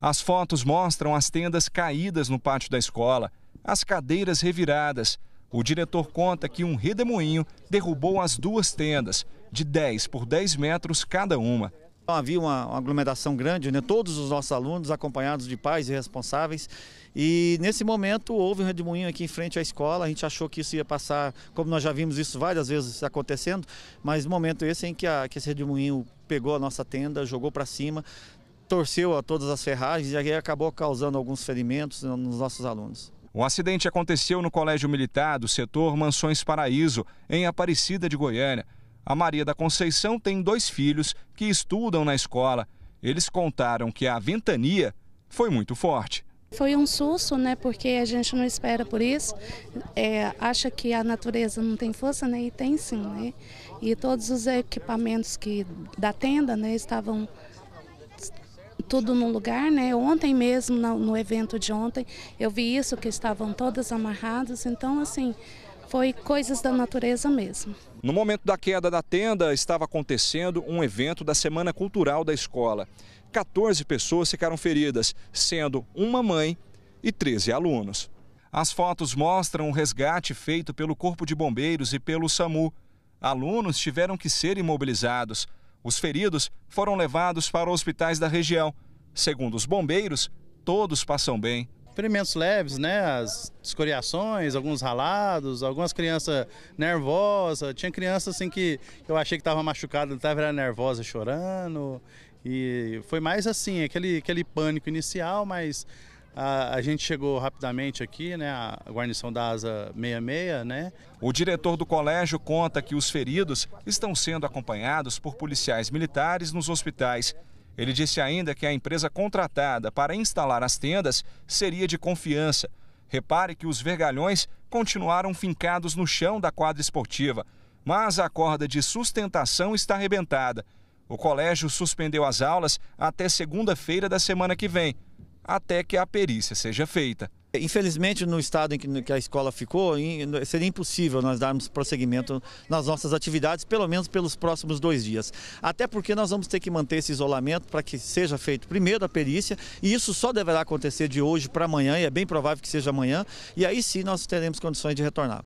As fotos mostram as tendas caídas no pátio da escola, as cadeiras reviradas. O diretor conta que um redemoinho derrubou as duas tendas, de 10 por 10 metros cada uma. Então, havia uma, aglomeração grande, né? todos os nossos alunos acompanhados de pais e responsáveis. E nesse momento houve um redemoinho aqui em frente à escola, a gente achou que isso ia passar, como nós já vimos isso várias vezes acontecendo, mas momento esse em que, a, que esse redemoinho pegou a nossa tenda, jogou para cima, torceu a todas as ferragens e acabou causando alguns ferimentos nos nossos alunos. O acidente aconteceu no Colégio Militar do setor Mansões Paraíso, em Aparecida de Goiânia. A Maria da Conceição tem dois filhos que estudam na escola. Eles contaram que a ventania foi muito forte. Foi um susto, né? Porque a gente não espera por isso. É, acha que a natureza não tem força, né? E tem sim, né? E todos os equipamentos que da tenda, né, estavam tudo num lugar, né? Ontem mesmo, no, evento de ontem, eu vi isso, que estavam todas amarradas, então assim, foi coisas da natureza mesmo. No momento da queda da tenda, estava acontecendo um evento da Semana Cultural da escola. 14 pessoas ficaram feridas, sendo uma mãe e 13 alunos. As fotos mostram o resgate feito pelo Corpo de Bombeiros e pelo SAMU. Alunos tiveram que ser imobilizados. Os feridos foram levados para hospitais da região. Segundo os bombeiros, todos passam bem. Ferimentos leves, né? As escoriações, alguns ralados, algumas crianças nervosas. Tinha criança assim que eu achei que estava machucada, estava nervosa, chorando. E foi mais assim, aquele, aquele pânico inicial, mas a, a, gente chegou rapidamente aqui, né, a guarnição da Asa 66, né? O diretor do colégio conta que os feridos estão sendo acompanhados por policiais militares nos hospitais. Ele disse ainda que a empresa contratada para instalar as tendas seria de confiança. Repare que os vergalhões continuaram fincados no chão da quadra esportiva, mas a corda de sustentação está arrebentada. O colégio suspendeu as aulas até segunda-feira da semana que vem, até que a perícia seja feita. Infelizmente, no estado em que a escola ficou, seria impossível nós darmos prosseguimento nas nossas atividades, pelo menos pelos próximos dois dias. Até porque nós vamos ter que manter esse isolamento para que seja feito primeiro a perícia, e isso só deverá acontecer de hoje para amanhã, e é bem provável que seja amanhã, e aí sim nós teremos condições de retornar.